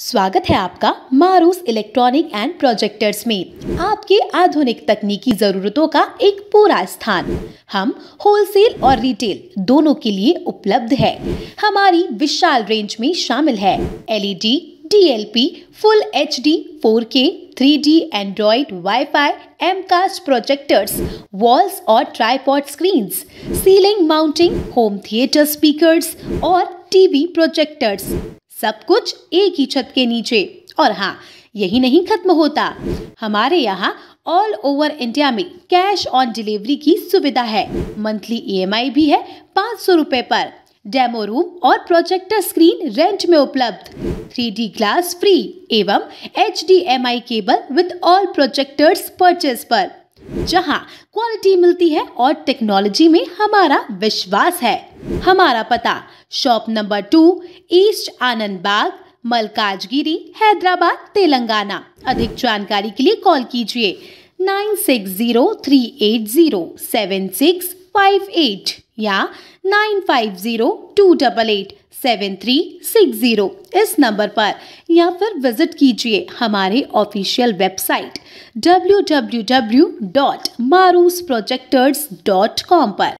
स्वागत है आपका मारूस इलेक्ट्रॉनिक एंड प्रोजेक्टर्स में आपके आधुनिक तकनीकी जरूरतों का एक पूरा स्थान हम होलसेल और रिटेल दोनों के लिए उपलब्ध है हमारी विशाल रेंज में शामिल है LED DLP full H D four K three D Android wifi M cast projectors walls और tripod screen ceiling mounting home theatre speaker और टीवी प्रोजेक्टर्स सब कुछ एक ही छत के नीचे और हाँ यही नहीं खत्म होता हमारे यहाँ ऑल ओवर इंडिया में कैश ऑन डिलीवरी की सुविधा है मंथली ईएमआई e भी है पाँच सौ रूपए पर डेमो रूम और प्रोजेक्टर स्क्रीन रेंट में उपलब्ध डी ग्लास फ्री एवं H cable with all projectors purchase पर जहाँ क्वालिटी मिलती है और टेक्नोलॉजी में हमारा विश्वास है हमारा पता shop number two east Anand Bagh Malkajgiri Hyderabad Telangana अधिक जानकारी के लिए कॉल कीजिए nine six zero three eight zero seven six five eight या nine five zero two double eight seven three six zero इस नंबर पर या फिर विज़िट कीजिए हमारे official website W W W dot Marus projectors dot com पर